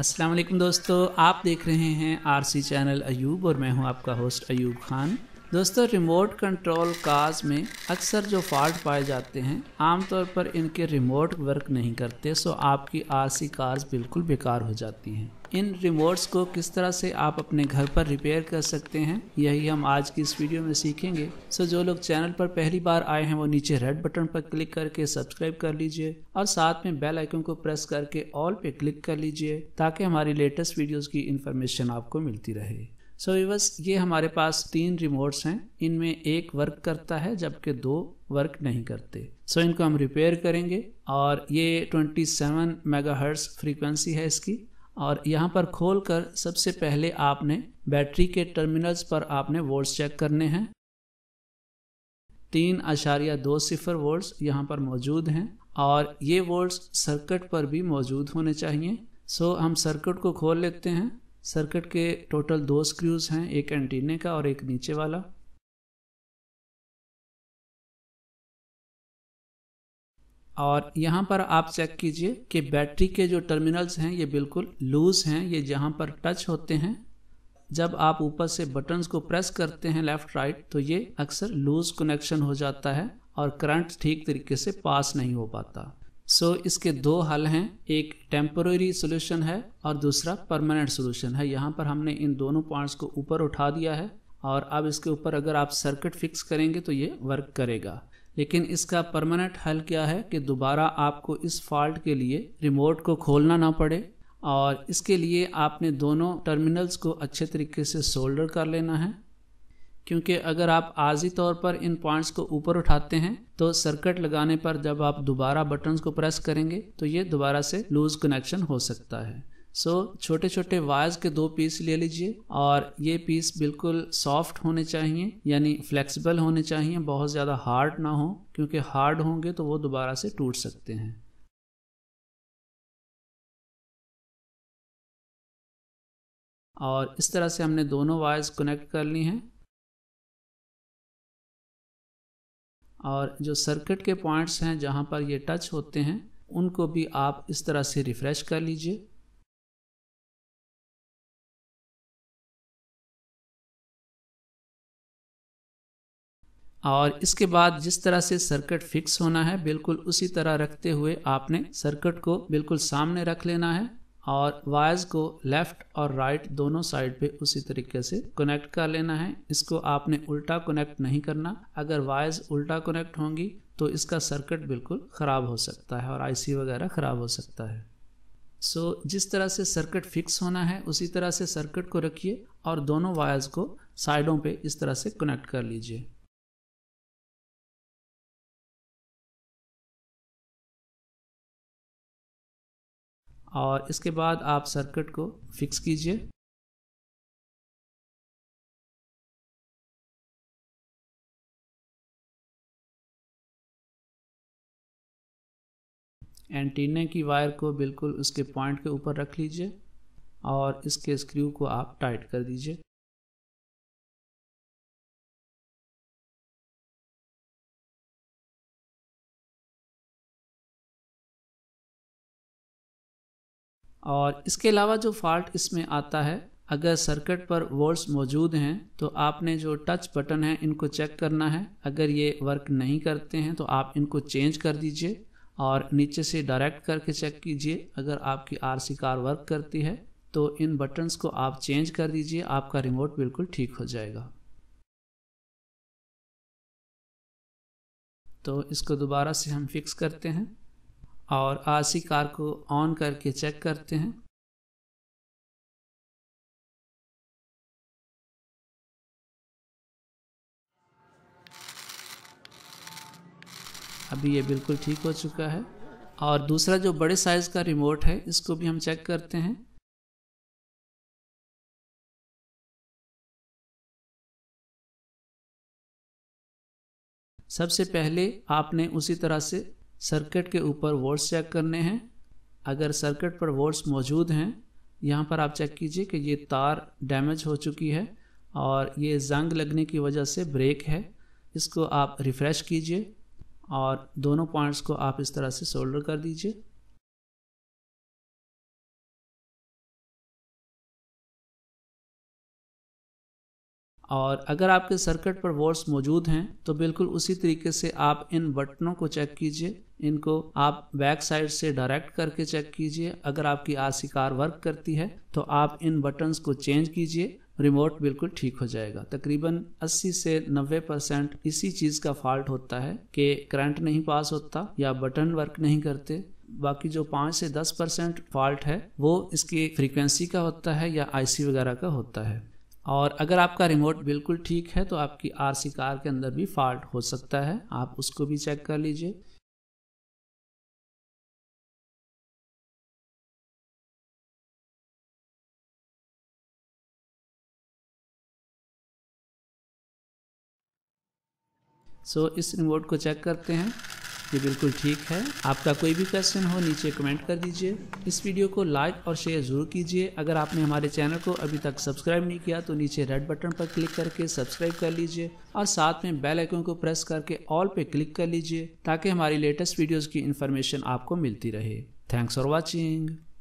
अस्सलाम वालेकुम दोस्तों आप देख रहे हैं आरसी चैनल अयूब और मैं हूं आपका होस्ट अयूब खान दोस्तों रिमोट कंट्रोल कार्स में अक्सर जो फॉल्ट पाए जाते हैं आमतौर पर इनके रिमोट वर्क नहीं करते सो आपकी आरसी कार्स बिल्कुल बेकार हो जाती हैं इन रिमोट्स को किस तरह से आप अपने घर पर रिपेयर कर सकते हैं यही हम आज की इस वीडियो में सीखेंगे सो जो लोग चैनल पर पहली बार आए हैं वो नीचे रेड बटन पर क्लिक करके सब्सक्राइब कर लीजिए और साथ में बेल आइकन को प्रेस करके ऑल पे क्लिक कर लीजिए ताकि हमारी लेटेस्ट वीडियोज की इन्फॉर्मेशन आपको मिलती रहे सो so, विवस ये हमारे पास तीन रिमोट्स हैं इनमें एक वर्क करता है जबकि दो वर्क नहीं करते सो so, इनको हम रिपेयर करेंगे और ये 27 मेगा फ्रीक्वेंसी है इसकी और यहाँ पर खोलकर सबसे पहले आपने बैटरी के टर्मिनल्स पर आपने वोल्ट्स चेक करने हैं तीन आशारिया दो सिफर वोल्ट्स यहाँ पर मौजूद हैं और ये वोल्ट्स सर्किट पर भी मौजूद होने चाहिए सो हम सर्किट को खोल लेते हैं सर्किट के टोटल दो स्क्रूज़ हैं एक एंटीने का और एक नीचे वाला और यहाँ पर आप चेक कीजिए कि बैटरी के जो टर्मिनल्स हैं ये बिल्कुल लूज हैं ये जहाँ पर टच होते हैं जब आप ऊपर से बटन्स को प्रेस करते हैं लेफ्ट राइट तो ये अक्सर लूज कनेक्शन हो जाता है और करंट ठीक तरीके से पास नहीं हो पाता सो so, इसके दो हल हैं एक टेम्पररी सोल्यूशन है और दूसरा परमानेंट सोल्यूशन है यहाँ पर हमने इन दोनों पॉइंट्स को ऊपर उठा दिया है और अब इसके ऊपर अगर आप सर्किट फिक्स करेंगे तो ये वर्क करेगा लेकिन इसका परमानेंट हल क्या है कि दोबारा आपको इस फॉल्ट के लिए रिमोट को खोलना ना पड़े और इसके लिए आपने दोनों टर्मिनल्स को अच्छे तरीके से सोल्डर कर लेना है क्योंकि अगर आप आर्जी तौर पर इन पॉइंट्स को ऊपर उठाते हैं तो सर्किट लगाने पर जब आप दोबारा बटन्स को प्रेस करेंगे तो ये दोबारा से लूज कनेक्शन हो सकता है सो छोटे छोटे वायर्स के दो पीस ले लीजिए और ये पीस बिल्कुल सॉफ्ट होने चाहिए यानी फ्लेक्सिबल होने चाहिए बहुत ज़्यादा हार्ड ना हो क्योंकि हार्ड होंगे तो वो दोबारा से टूट सकते हैं और इस तरह से हमने दोनों वायर्स कनेक्ट कर ली हैं और जो सर्किट के पॉइंट्स हैं जहाँ पर ये टच होते हैं उनको भी आप इस तरह से रिफ़्रेश कर लीजिए और इसके बाद जिस तरह से सर्किट फिक्स होना है बिल्कुल उसी तरह रखते हुए आपने सर्किट को बिल्कुल सामने रख लेना है और वायर्स को लेफ्ट और राइट दोनों साइड पे उसी तरीके से कनेक्ट कर लेना है इसको आपने उल्टा कनेक्ट नहीं करना अगर वायर्स उल्टा कनेक्ट होंगी तो इसका सर्किट बिल्कुल ख़राब हो सकता है और आईसी वगैरह ख़राब हो सकता है सो so, जिस तरह से सर्किट फिक्स होना है उसी तरह से सर्किट को रखिए और दोनों वायर्स को साइडों पे इस तरह से कनेक्ट कर लीजिए और इसके बाद आप सर्किट को फिक्स कीजिए एंटीना की वायर को बिल्कुल उसके पॉइंट के ऊपर रख लीजिए और इसके स्क्रू को आप टाइट कर दीजिए और इसके अलावा जो फॉल्ट इसमें आता है अगर सर्किट पर वोल्ट्स मौजूद हैं तो आपने जो टच बटन है इनको चेक करना है अगर ये वर्क नहीं करते हैं तो आप इनको चेंज कर दीजिए और नीचे से डायरेक्ट करके चेक कीजिए अगर आपकी आरसी कार वर्क करती है तो इन बटन्स को आप चेंज कर दीजिए आपका रिमोट बिल्कुल ठीक हो जाएगा तो इसको दोबारा से हम फिक्स करते हैं और आरसी कार को ऑन करके चेक करते हैं अभी ये बिल्कुल ठीक हो चुका है और दूसरा जो बड़े साइज़ का रिमोट है इसको भी हम चेक करते हैं सबसे पहले आपने उसी तरह से सर्किट के ऊपर वोल्ट्स चेक करने हैं अगर सर्किट पर वोल्ट्स मौजूद हैं यहाँ पर आप चेक कीजिए कि ये तार डैमेज हो चुकी है और ये जंग लगने की वजह से ब्रेक है इसको आप रिफ़्रेश कीजिए और दोनों पॉइंट्स को आप इस तरह से सोल्डर कर दीजिए और अगर आपके सर्किट पर वोट्स मौजूद हैं तो बिल्कुल उसी तरीके से आप इन बटनों को चेक कीजिए इनको आप बैक साइड से डायरेक्ट करके चेक कीजिए अगर आपकी आरसी कार वर्क करती है तो आप इन बटन्स को चेंज कीजिए रिमोट बिल्कुल ठीक हो जाएगा तकरीबन 80 से 90 परसेंट इसी चीज़ का फॉल्ट होता है कि करंट नहीं पास होता या बटन वर्क नहीं करते बाकी जो पांच से दस परसेंट फॉल्ट है वो इसकी फ्रीक्वेंसी का होता है या आईसी वगैरह का होता है और अगर आपका रिमोट बिल्कुल ठीक है तो आपकी आरसी कार के अंदर भी फॉल्ट हो सकता है आप उसको भी चेक कर लीजिए सो so, इस रिमोट को चेक करते हैं ये बिल्कुल ठीक है आपका कोई भी क्वेश्चन हो नीचे कमेंट कर दीजिए इस वीडियो को लाइक और शेयर जरूर कीजिए अगर आपने हमारे चैनल को अभी तक सब्सक्राइब नहीं किया तो नीचे रेड बटन पर क्लिक करके सब्सक्राइब कर लीजिए और साथ में बेल आइकन को प्रेस करके ऑल पे क्लिक कर लीजिए ताकि हमारी लेटेस्ट वीडियोज़ की इन्फॉर्मेशन आपको मिलती रहे थैंक्स फॉर वॉचिंग